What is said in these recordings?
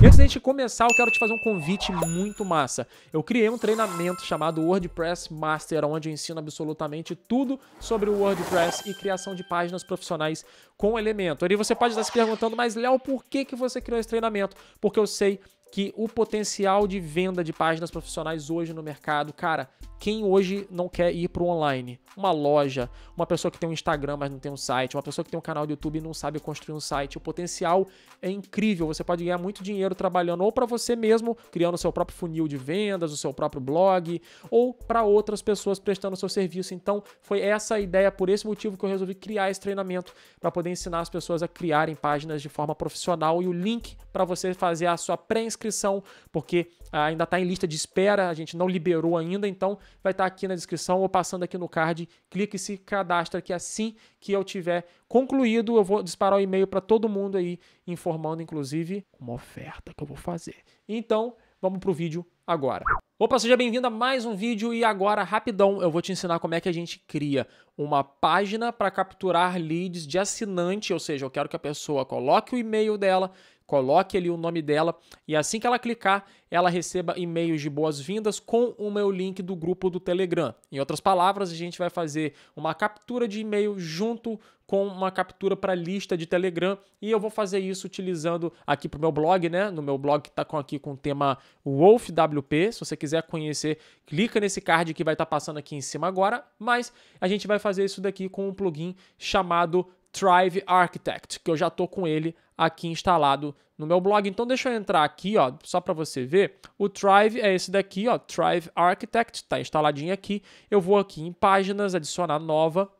E antes da gente começar, eu quero te fazer um convite muito massa. Eu criei um treinamento chamado WordPress Master, onde eu ensino absolutamente tudo sobre o WordPress e criação de páginas profissionais com elemento. E você pode estar se perguntando, mas Léo, por que, que você criou esse treinamento? Porque eu sei que o potencial de venda de páginas profissionais hoje no mercado, cara, quem hoje não quer ir para o online? Uma loja, uma pessoa que tem um Instagram, mas não tem um site, uma pessoa que tem um canal do YouTube e não sabe construir um site. O potencial é incrível, você pode ganhar muito dinheiro trabalhando ou para você mesmo, criando o seu próprio funil de vendas, o seu próprio blog, ou para outras pessoas prestando o seu serviço. Então, foi essa a ideia, por esse motivo que eu resolvi criar esse treinamento para poder ensinar as pessoas a criarem páginas de forma profissional e o link para você fazer a sua pré-inscrição descrição, porque ah, ainda está em lista de espera, a gente não liberou ainda, então vai estar tá aqui na descrição ou passando aqui no card. Clique e se cadastra que assim que eu tiver concluído, eu vou disparar o um e-mail para todo mundo aí, informando inclusive uma oferta que eu vou fazer. Então, vamos para o vídeo agora. Opa, seja bem-vindo a mais um vídeo e agora, rapidão, eu vou te ensinar como é que a gente cria uma página para capturar leads de assinante, ou seja, eu quero que a pessoa coloque o e-mail dela, coloque ali o nome dela e assim que ela clicar, ela receba e-mails de boas-vindas com o meu link do grupo do Telegram. Em outras palavras, a gente vai fazer uma captura de e-mail junto com uma captura para lista de Telegram e eu vou fazer isso utilizando aqui para o meu blog, né? No meu blog que está com aqui com o tema Wolf WP. Se você quiser conhecer, clica nesse card que vai estar tá passando aqui em cima agora. Mas a gente vai fazer isso daqui com um plugin chamado Thrive Architect, que eu já estou com ele aqui instalado no meu blog. Então deixa eu entrar aqui, ó, só para você ver. O Thrive é esse daqui, ó, Thrive Architect, está instaladinho aqui. Eu vou aqui em páginas, adicionar nova.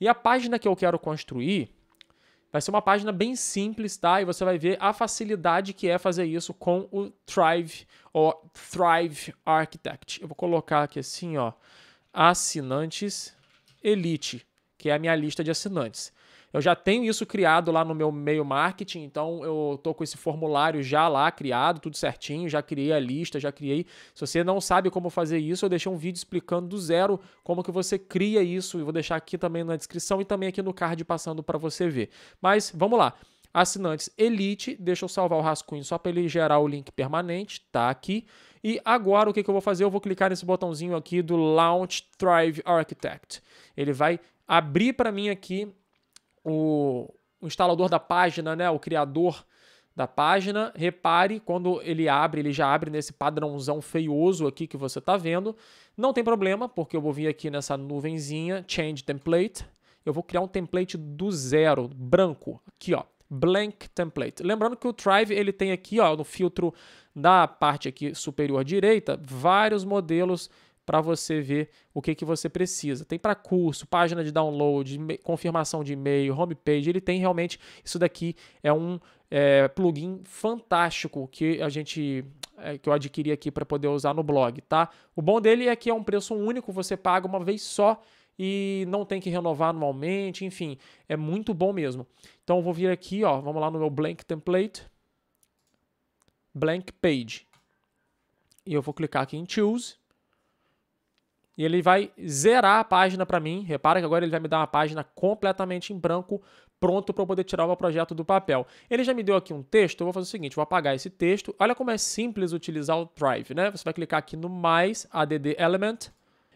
E a página que eu quero construir vai ser uma página bem simples, tá? E você vai ver a facilidade que é fazer isso com o Thrive ou Thrive Architect. Eu vou colocar aqui assim, ó, assinantes Elite, que é a minha lista de assinantes. Eu já tenho isso criado lá no meu meio marketing, então eu tô com esse formulário já lá criado, tudo certinho, já criei a lista, já criei. Se você não sabe como fazer isso, eu deixei um vídeo explicando do zero como que você cria isso, e vou deixar aqui também na descrição e também aqui no card passando para você ver. Mas vamos lá. Assinantes Elite, deixa eu salvar o rascunho só para ele gerar o link permanente, tá aqui. E agora o que, que eu vou fazer? Eu vou clicar nesse botãozinho aqui do Launch Thrive Architect. Ele vai abrir para mim aqui o, o instalador da página, né, o criador da página, repare quando ele abre, ele já abre nesse padrãozão feioso aqui que você está vendo. Não tem problema, porque eu vou vir aqui nessa nuvenzinha, Change Template, eu vou criar um template do zero, branco, aqui ó, Blank Template. Lembrando que o Thrive ele tem aqui ó, no filtro da parte aqui superior direita, vários modelos para você ver o que, que você precisa. Tem para curso, página de download, confirmação de e-mail, homepage. Ele tem realmente. Isso daqui é um é, plugin fantástico que a gente é, que eu adquiri aqui para poder usar no blog, tá? O bom dele é que é um preço único, você paga uma vez só e não tem que renovar anualmente, enfim, é muito bom mesmo. Então vou vir aqui, ó, vamos lá no meu blank template, blank page. E eu vou clicar aqui em choose e ele vai zerar a página para mim. Repara que agora ele vai me dar uma página completamente em branco, pronto para eu poder tirar o meu projeto do papel. Ele já me deu aqui um texto, eu vou fazer o seguinte, vou apagar esse texto. Olha como é simples utilizar o Drive, né? Você vai clicar aqui no mais, add element,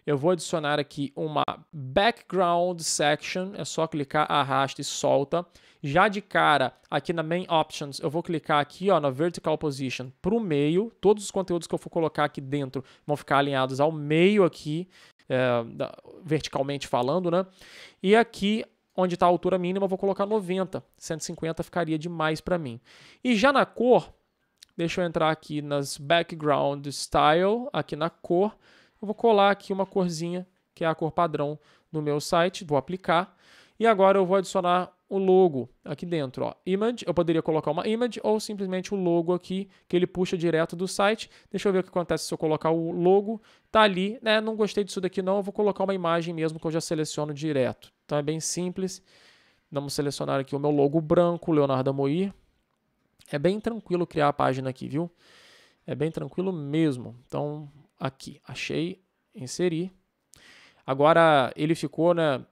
eu vou adicionar aqui uma background section, é só clicar, arrasta e solta. Já de cara, aqui na Main Options, eu vou clicar aqui ó, na Vertical Position para o meio. Todos os conteúdos que eu for colocar aqui dentro vão ficar alinhados ao meio aqui, é, verticalmente falando, né? E aqui onde está a altura mínima, eu vou colocar 90. 150 ficaria demais para mim. E já na cor, deixa eu entrar aqui nas Background Style, aqui na cor. Eu vou colar aqui uma corzinha, que é a cor padrão no meu site, vou aplicar. E agora eu vou adicionar o logo aqui dentro, ó. Image, eu poderia colocar uma image ou simplesmente o logo aqui, que ele puxa direto do site. Deixa eu ver o que acontece se eu colocar o logo. Tá ali, né? Não gostei disso daqui não, eu vou colocar uma imagem mesmo que eu já seleciono direto. Então é bem simples. Vamos selecionar aqui o meu logo branco, Leonardo Amoir. É bem tranquilo criar a página aqui, viu? É bem tranquilo mesmo. Então, aqui. Achei, inseri. Agora ele ficou né,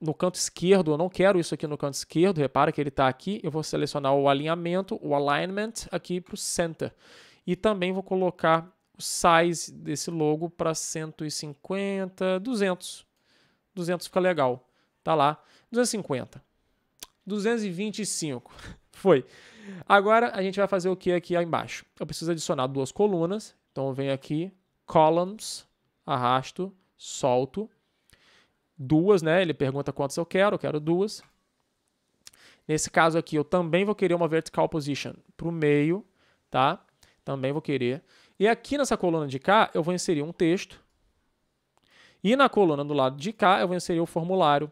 no canto esquerdo, eu não quero isso aqui no canto esquerdo, repara que ele está aqui. Eu vou selecionar o alinhamento, o alignment aqui para o center. E também vou colocar o size desse logo para 150, 200. 200 fica legal, tá lá. 250. 225. Foi. Agora a gente vai fazer o que aqui embaixo? Eu preciso adicionar duas colunas. Então eu venho aqui, columns, arrasto, solto. Duas, né? Ele pergunta quantas eu quero, eu quero duas. Nesse caso aqui, eu também vou querer uma vertical position para o meio, tá? Também vou querer. E aqui nessa coluna de cá, eu vou inserir um texto. E na coluna do lado de cá, eu vou inserir o formulário.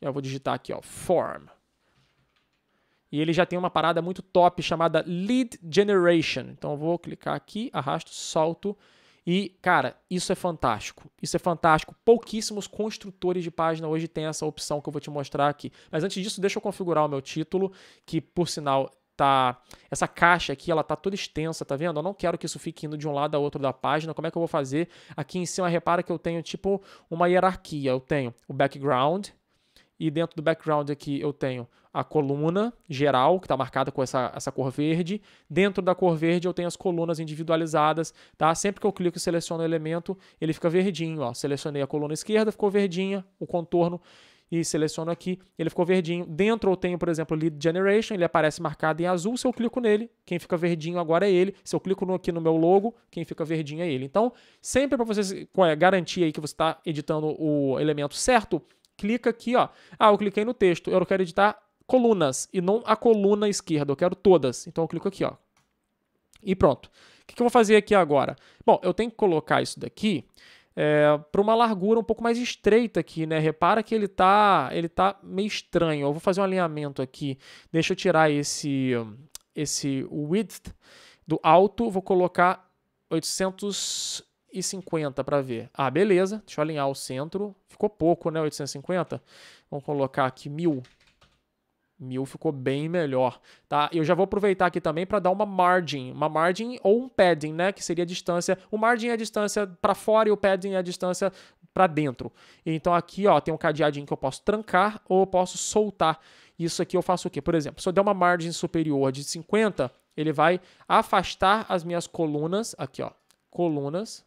Eu vou digitar aqui, ó, form. E ele já tem uma parada muito top chamada lead generation. Então eu vou clicar aqui, arrasto, solto e, cara, isso é fantástico. Isso é fantástico. Pouquíssimos construtores de página hoje têm essa opção que eu vou te mostrar aqui. Mas antes disso, deixa eu configurar o meu título, que por sinal tá essa caixa aqui, ela tá toda extensa, tá vendo? Eu não quero que isso fique indo de um lado a outro da página. Como é que eu vou fazer? Aqui em cima repara que eu tenho tipo uma hierarquia. Eu tenho o background e dentro do background aqui eu tenho a coluna geral, que está marcada com essa, essa cor verde. Dentro da cor verde eu tenho as colunas individualizadas, tá? Sempre que eu clico e seleciono o elemento, ele fica verdinho, ó. Selecionei a coluna esquerda, ficou verdinha, o contorno e seleciono aqui, ele ficou verdinho. Dentro eu tenho, por exemplo, Lead Generation, ele aparece marcado em azul. Se eu clico nele, quem fica verdinho agora é ele. Se eu clico aqui no meu logo, quem fica verdinho é ele. Então, sempre para você garantir aí que você está editando o elemento certo, clica aqui, ó. Ah, eu cliquei no texto, eu quero editar colunas e não a coluna esquerda. Eu quero todas. Então eu clico aqui, ó. E pronto. O que, eu vou fazer aqui agora? Bom, eu tenho que colocar isso daqui é, para uma largura um pouco mais estreita aqui, né? Repara que ele tá, ele tá meio estranho. Eu vou fazer um alinhamento aqui. Deixa eu tirar esse, esse width do alto. Vou colocar 850 para ver. Ah, beleza. Deixa eu alinhar o centro. Ficou pouco, né? 850. Vamos colocar aqui 1000 mil ficou bem melhor, tá? Eu já vou aproveitar aqui também para dar uma margin, uma margin ou um padding, né? Que seria a distância. O margin é a distância para fora e o padding é a distância para dentro. Então aqui, ó, tem um cadeadinho que eu posso trancar ou eu posso soltar. Isso aqui eu faço o quê? Por exemplo, se eu der uma margem superior de 50, ele vai afastar as minhas colunas, aqui, ó, colunas,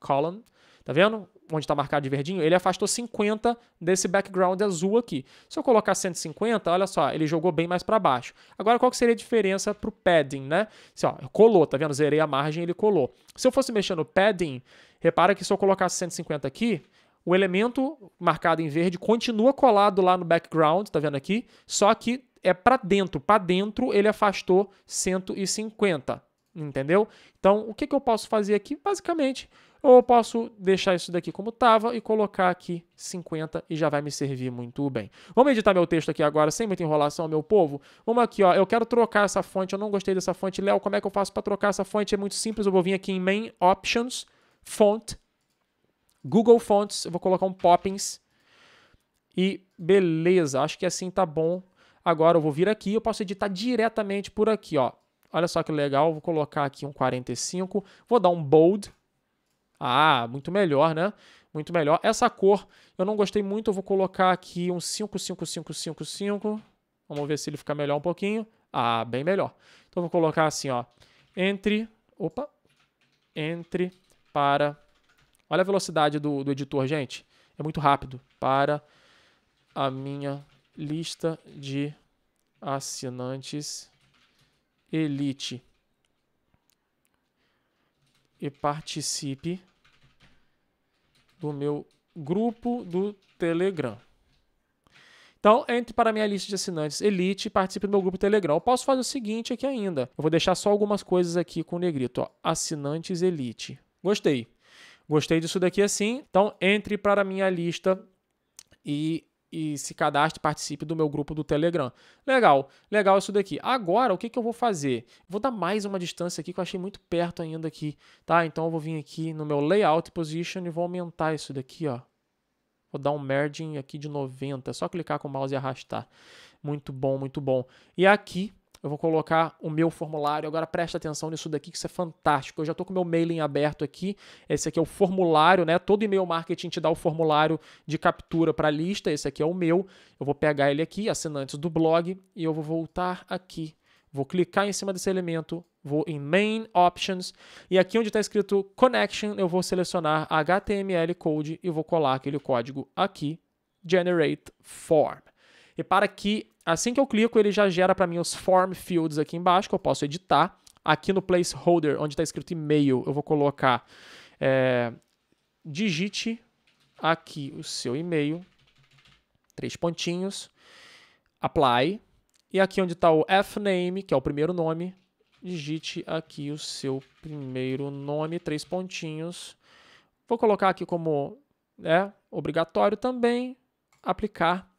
column, tá vendo? onde está marcado de verdinho, ele afastou 50 desse background azul aqui. Se eu colocar 150, olha só, ele jogou bem mais para baixo. Agora, qual que seria a diferença para o padding, né? Assim, ó, colou, tá vendo? Zerei a margem ele colou. Se eu fosse mexer no padding, repara que se eu colocasse 150 aqui, o elemento marcado em verde continua colado lá no background, tá vendo aqui? Só que é para dentro. Para dentro, ele afastou 150 entendeu? Então, o que, que eu posso fazer aqui? Basicamente, eu posso deixar isso daqui como estava e colocar aqui 50 e já vai me servir muito bem. Vamos editar meu texto aqui agora, sem muita enrolação, meu povo? Vamos aqui, ó. Eu quero trocar essa fonte, eu não gostei dessa fonte. Léo, como é que eu faço para trocar essa fonte? É muito simples, eu vou vir aqui em Main Options, Font, Google Fonts, eu vou colocar um Poppins. E beleza, acho que assim tá bom. Agora eu vou vir aqui, eu posso editar diretamente por aqui, ó. Olha só que legal, vou colocar aqui um 45, vou dar um bold. Ah, muito melhor, né? Muito melhor. Essa cor eu não gostei muito, eu vou colocar aqui um 55555. Vamos ver se ele fica melhor um pouquinho. Ah, bem melhor. Então vou colocar assim, ó. Entre, opa, entre para... Olha a velocidade do, do editor, gente. É muito rápido. Para a minha lista de assinantes elite e participe do meu grupo do Telegram. Então, entre para a minha lista de assinantes Elite e participe do meu grupo Telegram. Eu posso fazer o seguinte aqui ainda. Eu vou deixar só algumas coisas aqui com negrito. Ó. Assinantes Elite. Gostei. Gostei disso daqui assim. Então, entre para a minha lista e e se cadastre, participe do meu grupo do Telegram. Legal, legal isso daqui. Agora, o que, que eu vou fazer? Vou dar mais uma distância aqui que eu achei muito perto ainda aqui, tá? Então eu vou vir aqui no meu Layout Position e vou aumentar isso daqui, ó. Vou dar um merging aqui de 90, é só clicar com o mouse e arrastar. Muito bom, muito bom. E aqui eu vou colocar o meu formulário. Agora presta atenção nisso daqui que isso é fantástico. Eu já estou com o meu mailing aberto aqui. Esse aqui é o formulário, né? Todo e-mail marketing te dá o formulário de captura para lista. Esse aqui é o meu. Eu vou pegar ele aqui, assinantes do blog, e eu vou voltar aqui. Vou clicar em cima desse elemento, vou em Main Options, e aqui onde está escrito Connection, eu vou selecionar HTML Code e vou colar aquele código aqui, Generate Form. Repara que assim que eu clico, ele já gera para mim os form fields aqui embaixo que eu posso editar. Aqui no placeholder, onde está escrito e-mail, eu vou colocar é, digite aqui o seu e-mail, três pontinhos, apply, e aqui onde está o fname, que é o primeiro nome, digite aqui o seu primeiro nome, três pontinhos. Vou colocar aqui como é, obrigatório também, aplicar.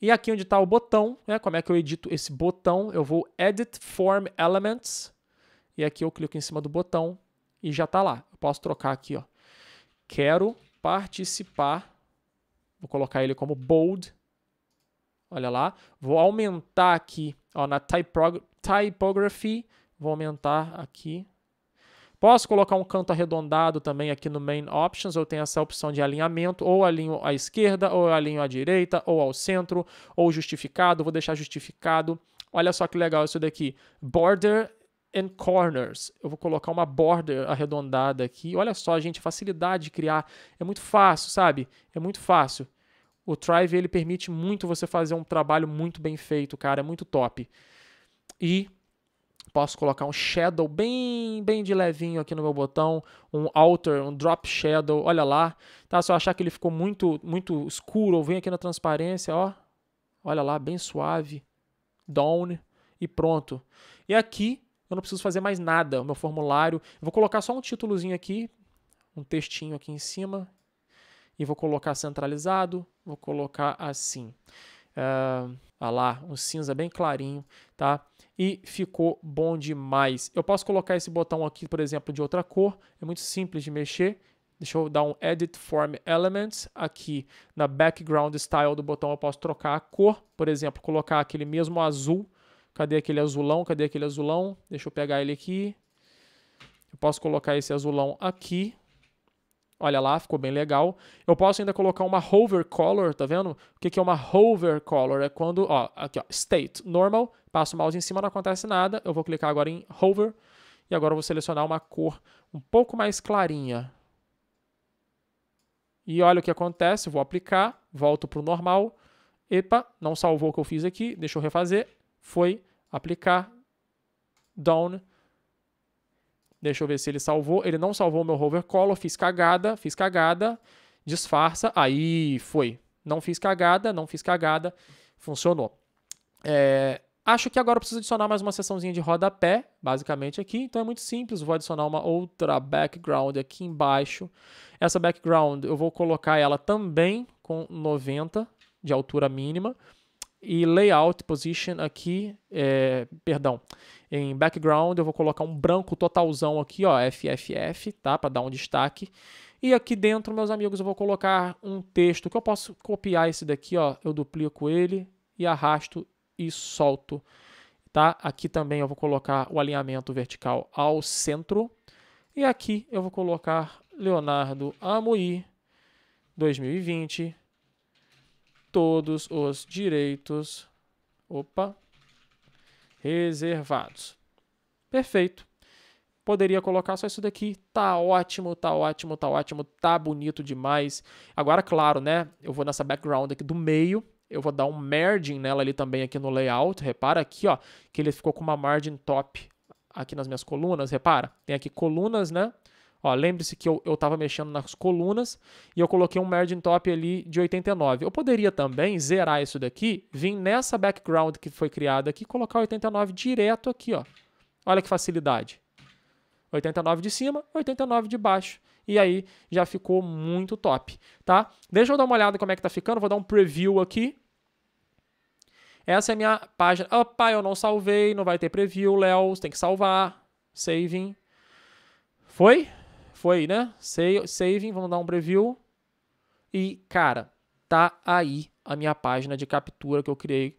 E aqui onde está o botão, né? como é que eu edito esse botão, eu vou Edit Form Elements, e aqui eu clico em cima do botão e já está lá. Eu posso trocar aqui, ó. quero participar, vou colocar ele como bold, olha lá. Vou aumentar aqui ó, na typography, vou aumentar aqui, Posso colocar um canto arredondado também aqui no Main Options, eu tenho essa opção de alinhamento, ou alinho à esquerda, ou alinho à direita, ou ao centro, ou justificado, vou deixar justificado. Olha só que legal isso daqui, Border and Corners. Eu vou colocar uma border arredondada aqui. Olha só, gente, facilidade de criar. É muito fácil, sabe? É muito fácil. O Thrive, ele permite muito você fazer um trabalho muito bem feito, cara. É muito top. E posso colocar um shadow bem, bem de levinho aqui no meu botão, um alter, um drop shadow, olha lá, tá? Se eu achar que ele ficou muito, muito escuro, eu venho aqui na transparência, ó, olha lá, bem suave, down e pronto. E aqui eu não preciso fazer mais nada, o meu formulário, vou colocar só um títulozinho aqui, um textinho aqui em cima e vou colocar centralizado, vou colocar assim. Uh, lá, um cinza bem clarinho, tá? e ficou bom demais. Eu posso colocar esse botão aqui, por exemplo, de outra cor, é muito simples de mexer. Deixa eu dar um Edit Form Elements aqui na Background Style do botão. Eu posso trocar a cor, por exemplo, colocar aquele mesmo azul. Cadê aquele azulão? Cadê aquele azulão? Deixa eu pegar ele aqui. Eu posso colocar esse azulão aqui. Olha lá, ficou bem legal. Eu posso ainda colocar uma hover color, tá vendo? O que é uma hover color? É quando, ó, aqui ó, state normal, passo o mouse em cima, não acontece nada. Eu vou clicar agora em Hover e agora eu vou selecionar uma cor um pouco mais clarinha. E olha o que acontece, vou aplicar, volto para o normal. Epa, não salvou o que eu fiz aqui, deixa eu refazer. Foi, aplicar, down. Deixa eu ver se ele salvou. Ele não salvou o meu hover color, fiz cagada, fiz cagada. Disfarça, aí foi. Não fiz cagada, não fiz cagada, funcionou. É, Acho que agora eu preciso adicionar mais uma seçãozinha de rodapé, basicamente aqui. Então é muito simples, vou adicionar uma outra background aqui embaixo. Essa background eu vou colocar ela também com 90 de altura mínima. E layout position aqui, é, perdão, em background eu vou colocar um branco totalzão aqui, ó, FFF, tá? Para dar um destaque. E aqui dentro, meus amigos, eu vou colocar um texto que eu posso copiar esse daqui, ó. Eu duplico ele e arrasto e solto. Tá? Aqui também eu vou colocar o alinhamento vertical ao centro. E aqui eu vou colocar Leonardo Amui 2020. Todos os direitos opa, reservados. Perfeito. Poderia colocar só isso daqui. Tá ótimo, tá ótimo, tá ótimo, tá bonito demais. Agora, claro, né? Eu vou nessa background aqui do meio eu vou dar um merging nela ali também aqui no layout. Repara aqui, ó, que ele ficou com uma margin top aqui nas minhas colunas. Repara, tem aqui colunas, né? Ó, lembre-se que eu estava mexendo nas colunas e eu coloquei um margin top ali de 89. Eu poderia também zerar isso daqui, vir nessa background que foi criada aqui, colocar 89 direto aqui, ó. Olha que facilidade. 89 de cima, 89 de baixo e aí já ficou muito top, tá? Deixa eu dar uma olhada como é que tá ficando, vou dar um preview aqui. Essa é a minha página. Opa, eu não salvei, não vai ter preview, Léo, tem que salvar. Saving. Foi? Foi, né? Saving, vamos dar um preview. E, cara, tá aí a minha página de captura que eu criei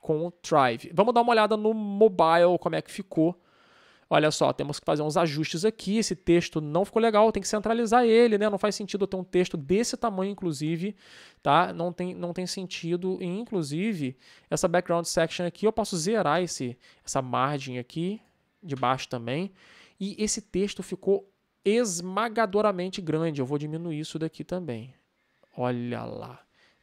com o Thrive. Vamos dar uma olhada no mobile, como é que ficou olha só, temos que fazer uns ajustes aqui, esse texto não ficou legal, tem que centralizar ele, né? Não faz sentido ter um texto desse tamanho, inclusive, tá? Não tem, não tem sentido, e inclusive, essa background section aqui, eu posso zerar esse, essa margem aqui, de baixo também, e esse texto ficou esmagadoramente grande, eu vou diminuir isso daqui também. Olha lá.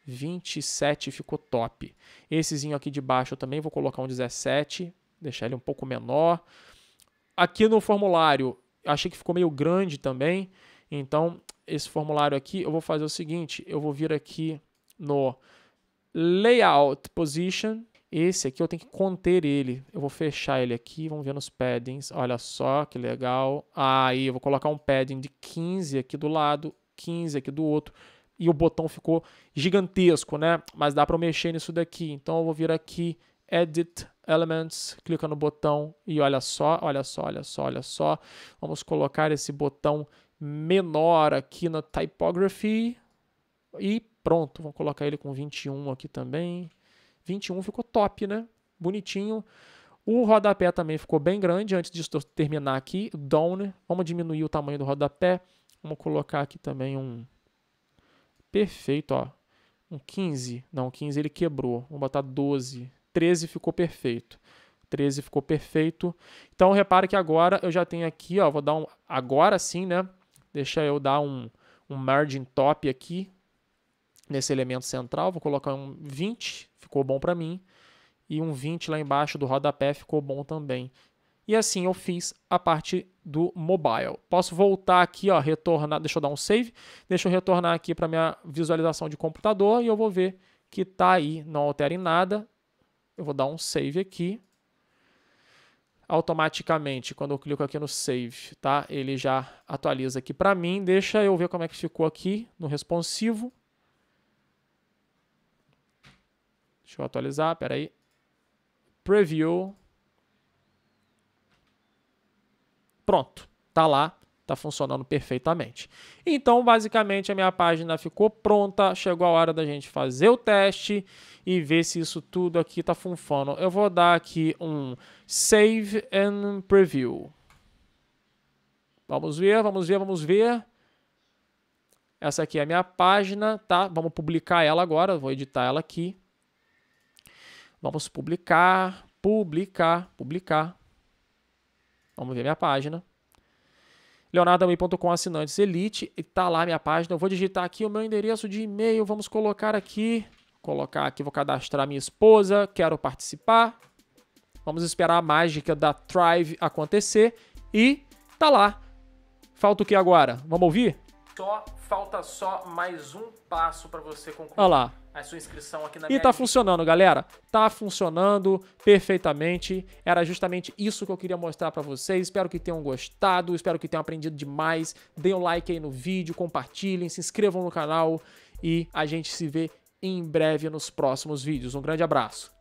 27 ficou top. Essezinho aqui de baixo eu também vou colocar um 17, deixar ele um pouco menor. Aqui no formulário, achei que ficou meio grande também. Então, esse formulário aqui, eu vou fazer o seguinte, eu vou vir aqui no Layout Position. Esse aqui eu tenho que conter ele. Eu vou fechar ele aqui, vamos ver nos paddings. Olha só que legal. Aí eu vou colocar um padding de 15 aqui do lado, 15 aqui do outro. E o botão ficou gigantesco, né? Mas dá para mexer nisso daqui. Então eu vou vir aqui Edit Elements, clica no botão e olha só, olha só, olha só, olha só. Vamos colocar esse botão menor aqui na Typography e pronto, vamos colocar ele com 21 aqui também. 21 ficou top, né? Bonitinho. O rodapé também ficou bem grande. Antes disso terminar aqui, down, vamos diminuir o tamanho do rodapé. Vamos colocar aqui também um perfeito, ó. Um 15. Não, 15 ele quebrou. Vamos botar 12. 13 ficou perfeito. 13 ficou perfeito. Então repare que agora eu já tenho aqui, ó, vou dar um agora sim, né? Deixa eu dar um, um margin top aqui nesse elemento central, vou colocar um 20, ficou bom para mim, e um 20 lá embaixo do rodapé ficou bom também. E assim eu fiz a parte do mobile. Posso voltar aqui, ó, retornar, deixa eu dar um save, deixa eu retornar aqui para minha visualização de computador e eu vou ver que tá aí, não altera em nada, eu vou dar um save aqui. Automaticamente, quando eu clico aqui no save, tá? Ele já atualiza aqui para mim. Deixa eu ver como é que ficou aqui no responsivo. Deixa eu atualizar, peraí. Preview. Pronto, tá lá está funcionando perfeitamente. Então, basicamente, a minha página ficou pronta, chegou a hora da gente fazer o teste e ver se isso tudo aqui está funcionando. Eu vou dar aqui um Save and Preview. Vamos ver, vamos ver, vamos ver. Essa aqui é a minha página, tá? Vamos publicar ela agora, vou editar ela aqui. Vamos publicar, publicar, publicar. Vamos ver minha página leonardamei.com assinantes elite, e tá lá minha página. Eu vou digitar aqui o meu endereço de e-mail, vamos colocar aqui, colocar aqui, vou cadastrar minha esposa, quero participar. Vamos esperar a mágica da Thrive acontecer e tá lá. Falta o que agora? Vamos ouvir? Só falta só mais um passo para você concluir. Olha lá a sua inscrição aqui na minha E tá lista. funcionando, galera. Tá funcionando perfeitamente. Era justamente isso que eu queria mostrar para vocês. Espero que tenham gostado, espero que tenham aprendido demais. Deem um like aí no vídeo, compartilhem, se inscrevam no canal e a gente se vê em breve nos próximos vídeos. Um grande abraço.